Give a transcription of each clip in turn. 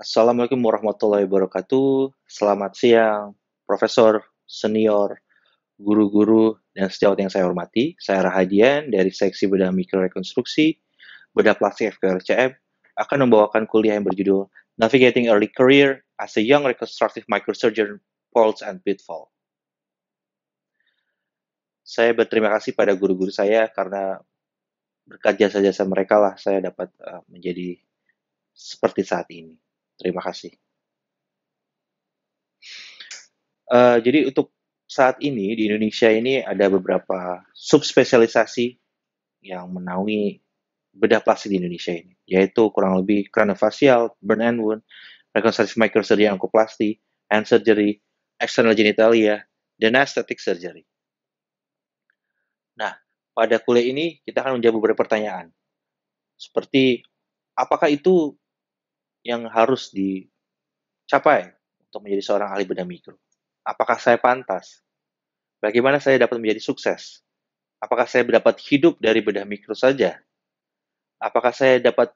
Assalamualaikum warahmatullahi wabarakatuh. Selamat siang, Profesor, Senior, Guru-guru, dan setiap yang saya hormati. Saya Rahadian dari Seksi Bedah Mikrorekonstruksi, Bedah Plastik FKRCM, akan membawakan kuliah yang berjudul Navigating Early Career as a Young Reconstructive Microsurgeon Faults and Pitfall. Saya berterima kasih pada guru-guru saya karena berkat jasa-jasa mereka lah saya dapat eh, menjadi seperti saat ini. Terima kasih. Uh, jadi untuk saat ini di Indonesia ini ada beberapa subspesialisasi yang menaungi bedah plastik di Indonesia ini, yaitu kurang lebih craniofacial, burn and wound, reconstructive microsurgery angkoplasti, hand surgery, external genitalia, dan aesthetic surgery. Nah, pada kuliah ini kita akan menjawab beberapa pertanyaan. Seperti, apakah itu yang harus dicapai untuk menjadi seorang ahli bedah mikro? Apakah saya pantas? Bagaimana saya dapat menjadi sukses? Apakah saya dapat hidup dari bedah mikro saja? Apakah saya dapat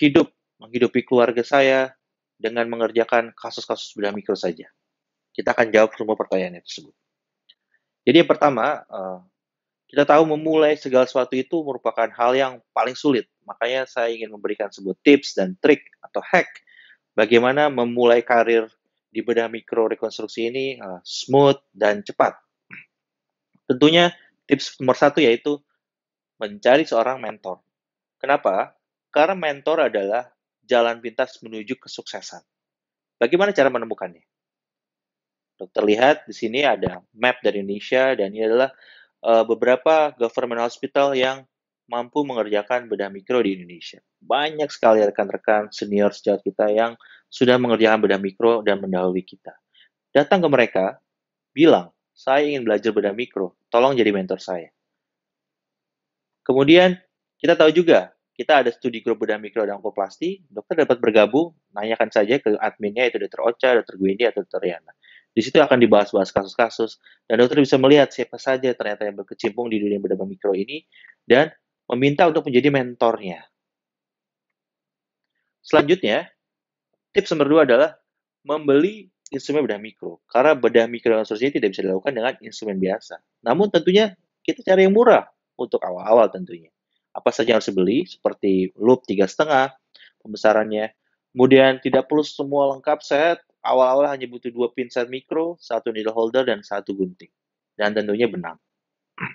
hidup menghidupi keluarga saya dengan mengerjakan kasus-kasus bedah mikro saja? Kita akan jawab semua pertanyaan tersebut. Jadi yang pertama, eh, kita tahu memulai segala sesuatu itu merupakan hal yang paling sulit Makanya saya ingin memberikan sebuah tips dan trik atau hack bagaimana memulai karir di bedah mikro rekonstruksi ini uh, smooth dan cepat. Tentunya tips nomor satu yaitu mencari seorang mentor. Kenapa? Karena mentor adalah jalan pintas menuju kesuksesan. Bagaimana cara menemukannya? Terlihat di sini ada map dari Indonesia dan ini adalah eh, beberapa government hospital yang mampu mengerjakan bedah mikro di Indonesia. Banyak sekali rekan-rekan senior sejawat kita yang sudah mengerjakan bedah mikro dan mendahului kita. Datang ke mereka, bilang, saya ingin belajar bedah mikro, tolong jadi mentor saya. Kemudian, kita tahu juga, kita ada studi grup bedah mikro dan koplasti, dokter dapat bergabung, nanyakan saja ke adminnya, itu Dr. Ocha, Dr. Gwendi, atau Dr. Riana. Di situ akan dibahas-bahas kasus-kasus, dan dokter bisa melihat siapa saja ternyata yang berkecimpung di dunia bedah mikro ini, dan meminta untuk menjadi mentornya. Selanjutnya, tips nomor dua adalah membeli instrumen bedah mikro. Karena bedah mikro dan seterusnya tidak bisa dilakukan dengan instrumen biasa. Namun tentunya kita cari yang murah untuk awal-awal tentunya. Apa saja yang harus dibeli, seperti loop setengah, pembesarannya. Kemudian tidak perlu semua lengkap set, awal-awal hanya butuh dua pin set mikro, satu needle holder, dan satu gunting. Dan tentunya benang.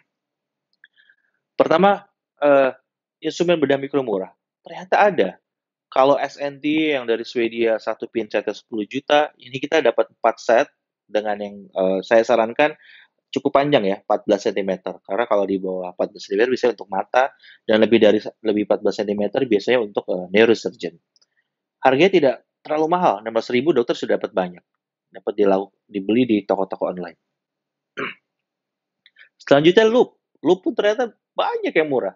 Pertama, uh, instrumen bedah mikro murah? Ternyata ada. Kalau SNT yang dari Swedia satu pin setnya 10 juta, ini kita dapat 4 set dengan yang uh, saya sarankan cukup panjang ya, 14 cm. Karena kalau di bawah 14 cm bisa untuk mata dan lebih dari lebih 14 cm biasanya untuk uh, neurosurgeon. Harganya tidak terlalu mahal, 16.000 dokter sudah dapat banyak. Dapat dilau, dibeli di toko-toko online. Selanjutnya loop. Loop pun ternyata banyak yang murah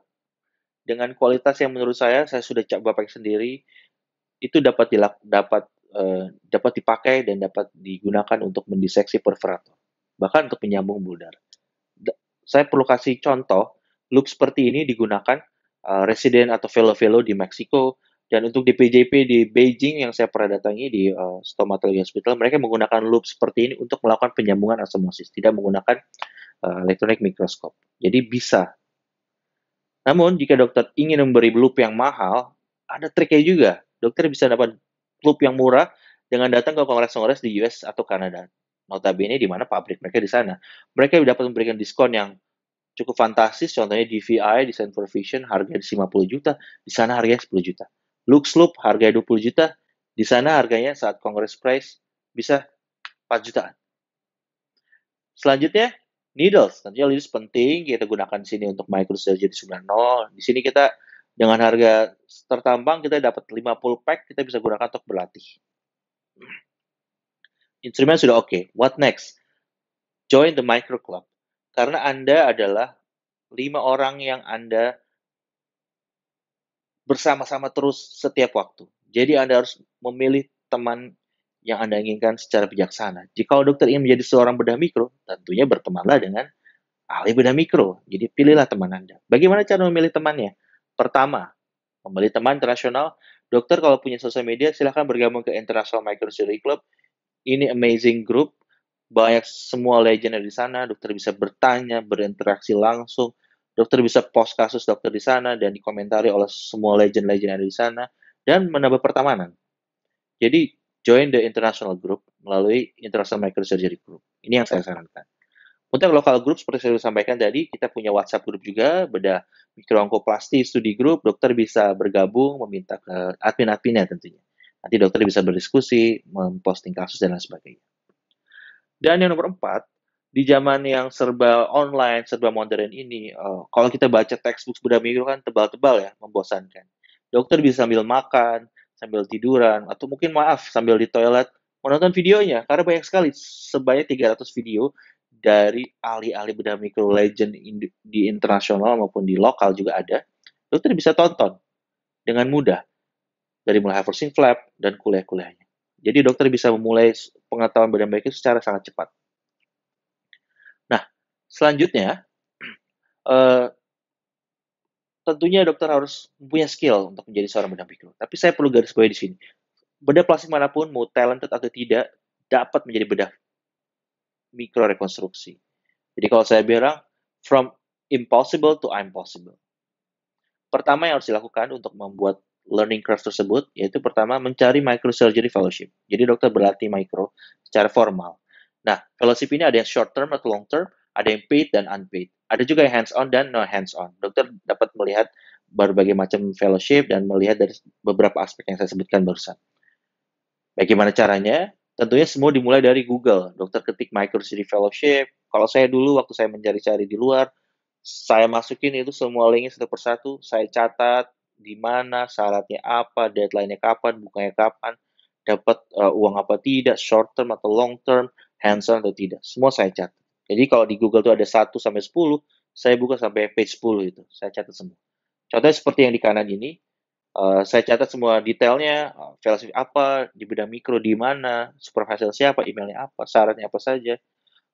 dengan kualitas yang menurut saya saya sudah coba bapak sendiri itu dapat dilak, dapat uh, dapat dipakai dan dapat digunakan untuk mendiseksi perforator bahkan untuk penyambung bulu saya perlu kasih contoh loop seperti ini digunakan uh, resident atau fellow-fellow di Meksiko dan untuk DPJP di Beijing yang saya pernah datangi di uh, stomatology hospital mereka menggunakan loop seperti ini untuk melakukan penyambungan asomosis tidak menggunakan uh, elektronik mikroskop. Jadi bisa namun, jika dokter ingin memberi loop yang mahal, ada triknya juga. Dokter bisa dapat loop yang murah dengan datang ke kongres-kongres di US atau Kanada. Notabene di mana pabrik mereka di sana. Mereka dapat memberikan diskon yang cukup fantastis. Contohnya DVI, Design for Vision, harga 50 juta. Di sana harganya 10 juta. Lux Loop, harga 20 juta. Di sana harganya saat kongres price bisa 4 jutaan. Selanjutnya, Needles, tentunya needles penting, kita gunakan di sini untuk microservice 90. Di sini kita dengan harga tertambang kita dapat 50 pack, kita bisa gunakan untuk berlatih. Instrumen sudah oke. Okay. What next? Join the micro club. Karena Anda adalah lima orang yang Anda bersama-sama terus setiap waktu. Jadi Anda harus memilih teman yang Anda inginkan secara bijaksana. Jika dokter ingin menjadi seorang bedah mikro, tentunya bertemanlah dengan ahli bedah mikro. Jadi pilihlah teman Anda. Bagaimana cara memilih temannya? Pertama, memilih teman internasional. Dokter kalau punya sosial media, silahkan bergabung ke International Micro Microsurgery Club. Ini amazing group. Banyak semua legend di sana. Dokter bisa bertanya, berinteraksi langsung. Dokter bisa post kasus dokter di sana dan dikomentari oleh semua legend-legend ada di sana. Dan menambah pertemanan. Jadi join the international group melalui International Microsurgery Group. Ini yang saya sarankan. Untuk lokal group seperti saya sudah sampaikan tadi, kita punya WhatsApp group juga, beda mikroangkoplasti studi group, dokter bisa bergabung, meminta ke admin-adminnya tentunya. Nanti dokter bisa berdiskusi, memposting kasus, dan lain sebagainya. Dan yang nomor empat, di zaman yang serba online, serba modern ini, eh, kalau kita baca textbook bedah mikro kan tebal-tebal ya, membosankan. Dokter bisa sambil makan, sambil tiduran, atau mungkin maaf sambil di toilet menonton videonya karena banyak sekali sebanyak 300 video dari ahli-ahli bedah mikro legend di, internasional maupun di lokal juga ada. Dokter bisa tonton dengan mudah dari mulai Harvard Flap dan kuliah-kuliahnya. Jadi dokter bisa memulai pengetahuan bedah mikro secara sangat cepat. Nah, selanjutnya eh, tentunya dokter harus punya skill untuk menjadi seorang bedah mikro. Tapi saya perlu garis bawahi di sini. Bedah plastik manapun, mau talented atau tidak, dapat menjadi bedah mikro rekonstruksi. Jadi kalau saya bilang, from impossible to impossible. Pertama yang harus dilakukan untuk membuat learning curve tersebut, yaitu pertama mencari microsurgery fellowship. Jadi dokter berlatih mikro secara formal. Nah, fellowship ini ada yang short term atau long term, ada yang paid dan unpaid. Ada juga yang hands on dan no hands on. Dokter dapat melihat berbagai macam fellowship dan melihat dari beberapa aspek yang saya sebutkan barusan. Bagaimana caranya? Tentunya semua dimulai dari Google. Dokter ketik microcity fellowship. Kalau saya dulu waktu saya mencari-cari di luar, saya masukin itu semua linknya satu persatu, saya catat di mana, syaratnya apa, deadline-nya kapan, bukanya kapan, dapat uh, uang apa tidak, short term atau long term, hands on atau tidak. Semua saya catat. Jadi kalau di Google itu ada 1 sampai 10, saya buka sampai page 10 itu. Saya catat semua. Contohnya seperti yang di kanan ini, uh, saya catat semua detailnya, uh, eh, filosofi apa, di bidang mikro di mana, supervisor siapa, emailnya apa, syaratnya apa saja.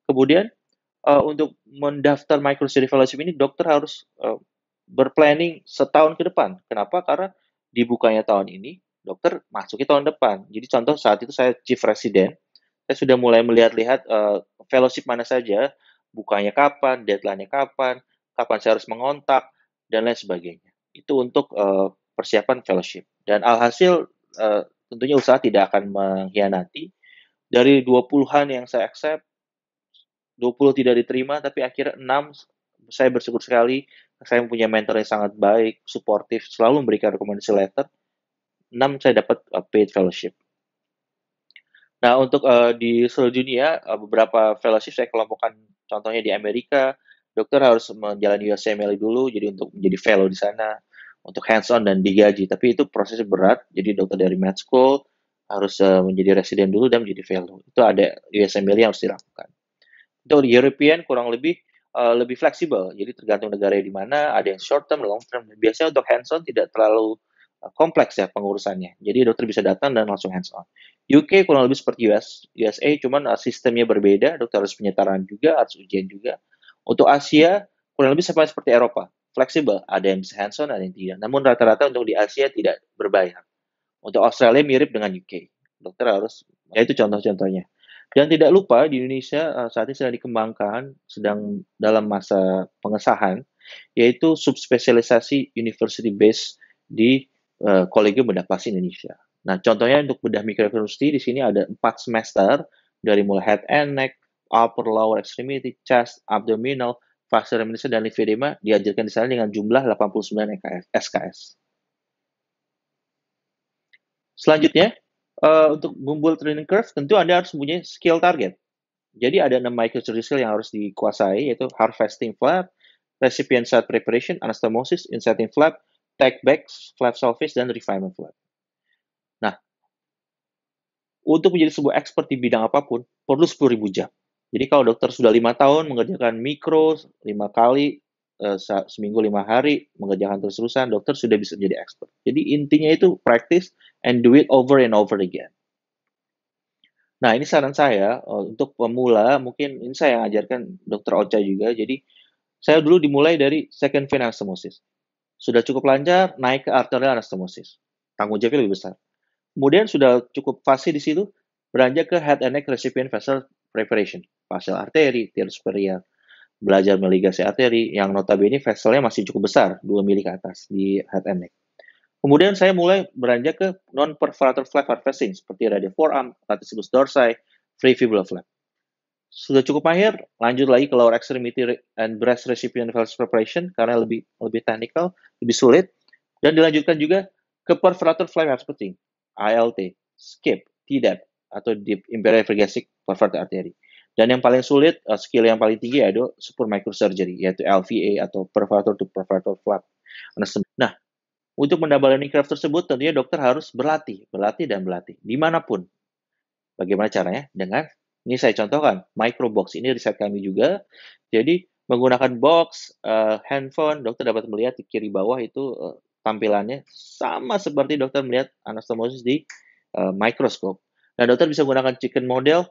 Kemudian uh, untuk mendaftar microstudy fellowship ini dokter harus uh, berplanning setahun ke depan. Kenapa? Karena dibukanya tahun ini, dokter masuknya tahun depan. Jadi contoh saat itu saya chief resident, saya sudah mulai melihat-lihat uh, fellowship mana saja, bukanya kapan, deadline-nya kapan, kapan saya harus mengontak, dan lain sebagainya. Itu untuk uh, persiapan fellowship. Dan alhasil uh, tentunya usaha tidak akan mengkhianati. Dari 20-an yang saya accept, 20 tidak diterima, tapi akhirnya 6 saya bersyukur sekali saya punya mentor yang sangat baik, suportif, selalu memberikan rekomendasi letter. 6 saya dapat paid fellowship. Nah, untuk uh, di seluruh dunia, uh, beberapa fellowship saya kelompokkan, contohnya di Amerika, dokter harus menjalani USMLE dulu, jadi untuk menjadi fellow di sana, untuk hands-on dan digaji. Tapi itu prosesnya berat, jadi dokter dari med school harus uh, menjadi resident dulu dan menjadi fellow. Itu ada USMLE yang harus dilakukan. Untuk European kurang lebih uh, lebih fleksibel, jadi tergantung negara di mana, ada yang short term, long term. Biasanya untuk hands-on tidak terlalu kompleks ya pengurusannya. Jadi dokter bisa datang dan langsung hands on. UK kurang lebih seperti US, USA cuman uh, sistemnya berbeda, dokter harus penyetaraan juga, harus ujian juga. Untuk Asia kurang lebih sama seperti Eropa, fleksibel, ada yang bisa hands on, ada yang tidak. Namun rata-rata untuk di Asia tidak berbayar. Untuk Australia mirip dengan UK. Dokter harus ya itu contoh-contohnya. Dan tidak lupa di Indonesia uh, saat ini sedang dikembangkan, sedang dalam masa pengesahan, yaitu subspesialisasi university based di Kolegium eh, Bedah Plastik Indonesia. Nah, contohnya untuk bedah mikrokirurgi di sini ada empat semester dari mulai head and neck, upper lower extremity, chest, abdominal, fascia reminisce dan lymphedema diajarkan di sana dengan jumlah 89 SKS. Selanjutnya, uh, untuk membuat training curve tentu Anda harus mempunyai skill target. Jadi ada enam microsurgery skill yang harus dikuasai yaitu harvesting flap, recipient site preparation, anastomosis, inserting flap, take backs, flat surface, dan refinement flat. Nah, untuk menjadi sebuah expert di bidang apapun, perlu 10.000 jam. Jadi kalau dokter sudah lima tahun mengerjakan mikro lima kali eh, seminggu lima hari mengerjakan terus-terusan, dokter sudah bisa menjadi expert. Jadi intinya itu practice and do it over and over again. Nah ini saran saya eh, untuk pemula mungkin ini saya yang ajarkan dokter Ocha juga. Jadi saya dulu dimulai dari second venous osmosis. Sudah cukup lancar, naik ke arterial anastomosis. Tanggung jawabnya lebih besar. Kemudian sudah cukup fase di situ, beranjak ke head and neck recipient vessel preparation. Vessel arteri, tier superior. Belajar meligasi arteri, yang notabene vesselnya masih cukup besar, 2 mili ke atas di head and neck. Kemudian saya mulai beranjak ke non-perforator flap harvesting seperti radio forearm, latissimus dorsi, free fibula flap sudah cukup mahir, lanjut lagi ke lower extremity and breast recipient valve preparation karena lebih lebih teknikal, lebih sulit. Dan dilanjutkan juga ke perforator flap herpetting, ALT, skip, TDAP, atau deep imperial vergasic perforator artery. Dan yang paling sulit, eh, skill yang paling tinggi yaitu super microsurgery, yaitu LVA atau perforator to perforator flap. Nah, untuk mendapatkan curve tersebut, tentunya dokter harus berlatih, berlatih dan berlatih, dimanapun. Bagaimana caranya? Dengan ini saya contohkan, microbox ini riset kami juga. Jadi menggunakan box, uh, handphone, dokter dapat melihat di kiri bawah itu uh, tampilannya sama seperti dokter melihat anastomosis di uh, eh, mikroskop. Nah, dokter bisa menggunakan chicken model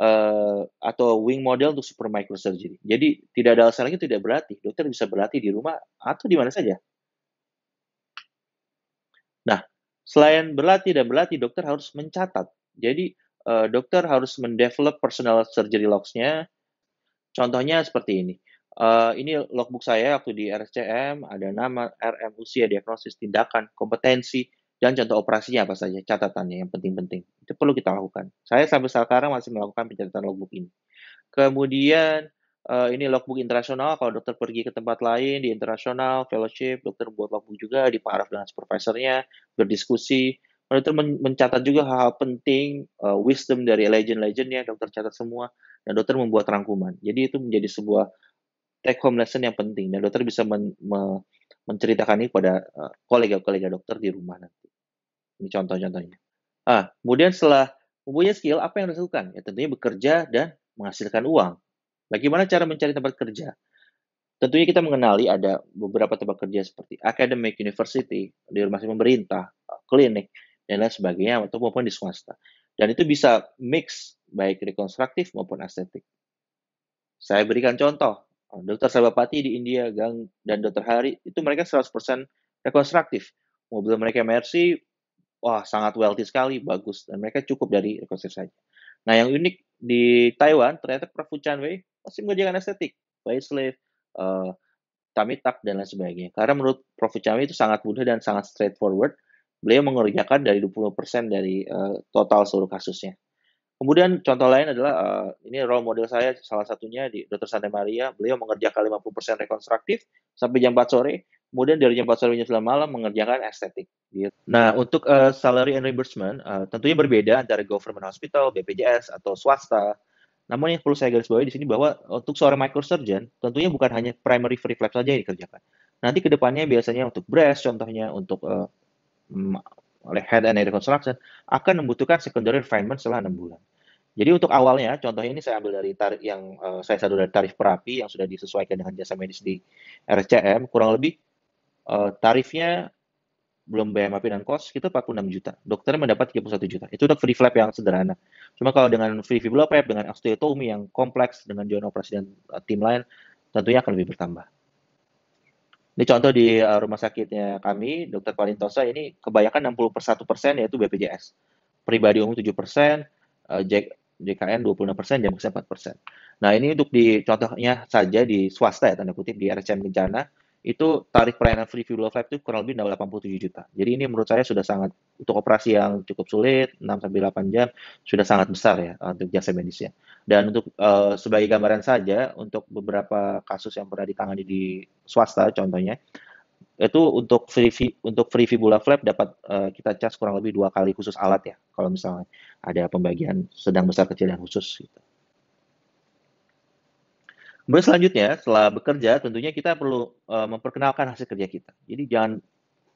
uh, atau wing model untuk super microsurgery. Jadi tidak ada alasan lagi tidak berlatih. Dokter bisa berlatih di rumah atau di mana saja. Nah, selain berlatih dan berlatih, dokter harus mencatat. Jadi uh, dokter harus mendevelop personal surgery logs-nya. Contohnya seperti ini. Uh, ini logbook saya waktu di RSCM, ada nama, RM, usia, diagnosis, tindakan, kompetensi, dan contoh operasinya apa saja, catatannya yang penting-penting. Itu perlu kita lakukan. Saya sampai sekarang masih melakukan pencatatan logbook ini. Kemudian uh, ini logbook internasional, kalau dokter pergi ke tempat lain di internasional, fellowship, dokter buat logbook juga, di diparaf dengan supervisornya, berdiskusi, Dokter mencatat juga hal-hal penting, uh, wisdom dari legend-legendnya, dokter catat semua, dan dokter membuat rangkuman. Jadi itu menjadi sebuah take home lesson yang penting, dan dokter bisa men me menceritakan ini kepada eh, kolega-kolega uh, dokter di rumah nanti. Ini contoh-contohnya. Ah, kemudian setelah mempunyai skill, apa yang harus dilakukan? Ya tentunya bekerja dan menghasilkan uang. Bagaimana cara mencari tempat kerja? Tentunya kita mengenali ada beberapa tempat kerja seperti academic, university, di rumah sakit pemerintah, klinik, dan lain sebagainya atau maupun di swasta. Dan itu bisa mix baik rekonstruktif maupun estetik. Saya berikan contoh, dokter Sabapati di India Gang dan dokter Hari itu mereka 100% rekonstruktif. Mobil mereka Mercy wah sangat wealthy sekali, bagus dan mereka cukup dari rekonstruksi saja. Nah, yang unik di Taiwan ternyata Prof. Chan Wei masih mengerjakan estetik, facelift, uh, tamitak dan lain sebagainya. Karena menurut Prof. Chan Wei itu sangat mudah dan sangat straightforward Beliau mengerjakan dari 20% dari uh, total seluruh kasusnya. Kemudian contoh lain adalah uh, ini role model saya salah satunya di Dr. Santa Maria, beliau mengerjakan 50% rekonstruktif sampai jam 4 sore, kemudian dari jam 4 sore hingga selama malam mengerjakan estetik. Gitu. Nah, untuk uh, salary and reimbursement uh, tentunya berbeda antara government hospital, BPJS atau swasta. Namun yang perlu saya garis bawahi di sini bahwa untuk seorang microsurgeon tentunya bukan hanya primary reflex saja yang dikerjakan. Nanti kedepannya biasanya untuk breast contohnya untuk uh, oleh head and reconstruction akan membutuhkan secondary refinement setelah enam bulan. Jadi untuk awalnya, contohnya ini saya ambil dari tarif yang uh, saya sadar dari tarif perapi yang sudah disesuaikan dengan jasa medis di RCM, kurang lebih uh, tarifnya belum bayar dan kos, kita 46 juta. Dokternya mendapat 31 juta. Itu untuk free flap yang sederhana. Cuma kalau dengan free flap dengan osteotomi yang kompleks, dengan joint operasi dan uh, tim lain, tentunya akan lebih bertambah. Ini contoh di uh, rumah sakitnya kami, Dr. Palintosa ini kebanyakan 1 persen yaitu BPJS. Pribadi umum 7 persen, uh, JKN 26 persen, jam 4 persen. Nah ini untuk di contohnya saja di swasta ya tanda kutip di RSCM Kencana itu tarif pelayanan free view of itu kurang lebih 87 juta. Jadi ini menurut saya sudah sangat untuk operasi yang cukup sulit 6 sampai 8 jam sudah sangat besar ya eh, untuk jasa medisnya. Dan untuk uh, sebagai gambaran saja untuk beberapa kasus yang pernah ditangani di swasta contohnya itu untuk free untuk free fibula flap dapat uh, kita cas kurang lebih dua kali khusus alat ya kalau misalnya ada pembagian sedang besar kecil yang khusus gitu. Kemudian selanjutnya setelah bekerja tentunya kita perlu uh, memperkenalkan hasil kerja kita. Jadi jangan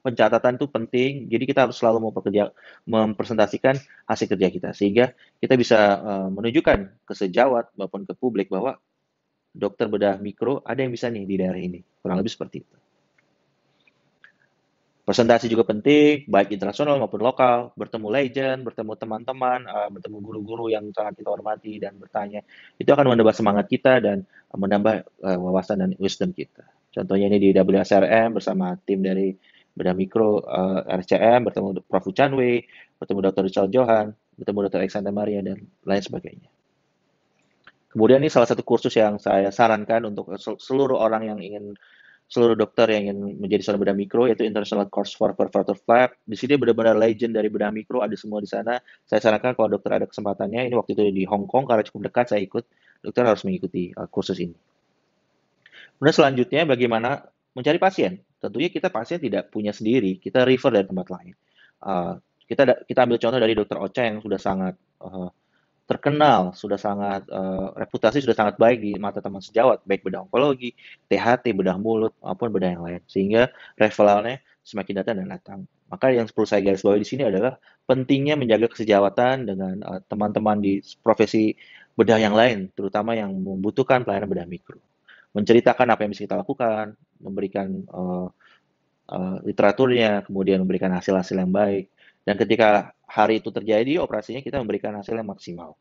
pencatatan itu penting. Jadi kita harus selalu memperkerja, mempresentasikan hasil kerja kita sehingga kita bisa uh, menunjukkan ke sejawat maupun ke publik bahwa dokter bedah mikro ada yang bisa nih di daerah ini. Kurang lebih seperti itu. Presentasi juga penting, baik internasional maupun lokal, bertemu legend, bertemu teman-teman, uh, bertemu guru-guru yang sangat kita hormati dan bertanya. Itu akan menambah semangat kita dan menambah uh, wawasan dan wisdom kita. Contohnya ini di WSRM bersama tim dari Beda Mikro uh, eh, RCM, bertemu Prof. Chanwei, bertemu Dr. Richard Johan, bertemu Dr. Alexander Maria, dan lain sebagainya. Kemudian ini salah satu kursus yang saya sarankan untuk seluruh orang yang ingin seluruh dokter yang ingin menjadi seorang bedah mikro yaitu International Course for Perforator Flap. Di sini benar-benar legend dari bedah mikro ada semua di sana. Saya sarankan kalau dokter ada kesempatannya ini waktu itu di Hong Kong karena cukup dekat saya ikut. Dokter harus mengikuti uh, kursus ini. Kemudian selanjutnya bagaimana mencari pasien? Tentunya kita pasien tidak punya sendiri, kita refer dari tempat lain. Uh, kita kita ambil contoh dari dokter Ocha yang sudah sangat uh, terkenal, hmm. sudah sangat uh, reputasi sudah sangat baik di mata teman sejawat, baik bedah onkologi, THT, bedah mulut maupun bedah yang lain. Sehingga referralnya semakin datang dan datang. Maka yang perlu saya garis bawahi di sini adalah pentingnya menjaga kesejawatan dengan eh, teman-teman uh, di profesi bedah yang lain, terutama yang membutuhkan pelayanan bedah mikro. Menceritakan apa yang bisa kita lakukan, memberikan uh, uh, literaturnya, kemudian memberikan hasil-hasil yang baik. Dan ketika hari itu terjadi, operasinya kita memberikan hasil yang maksimal.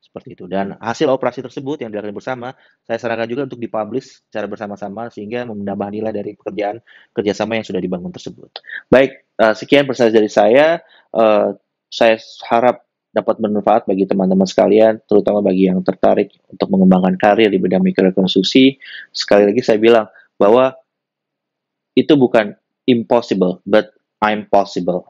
Seperti itu. Dan hasil operasi tersebut yang dilakukan bersama, saya sarankan juga untuk dipublish secara bersama-sama sehingga menambah nilai dari pekerjaan kerjasama yang sudah dibangun tersebut. Baik, eh, sekian persisnya dari saya. Eh, saya harap dapat bermanfaat bagi teman-teman sekalian, terutama bagi yang tertarik untuk mengembangkan karir di bidang mikrokonsumsi Sekali lagi saya bilang bahwa itu bukan impossible, but I'm possible.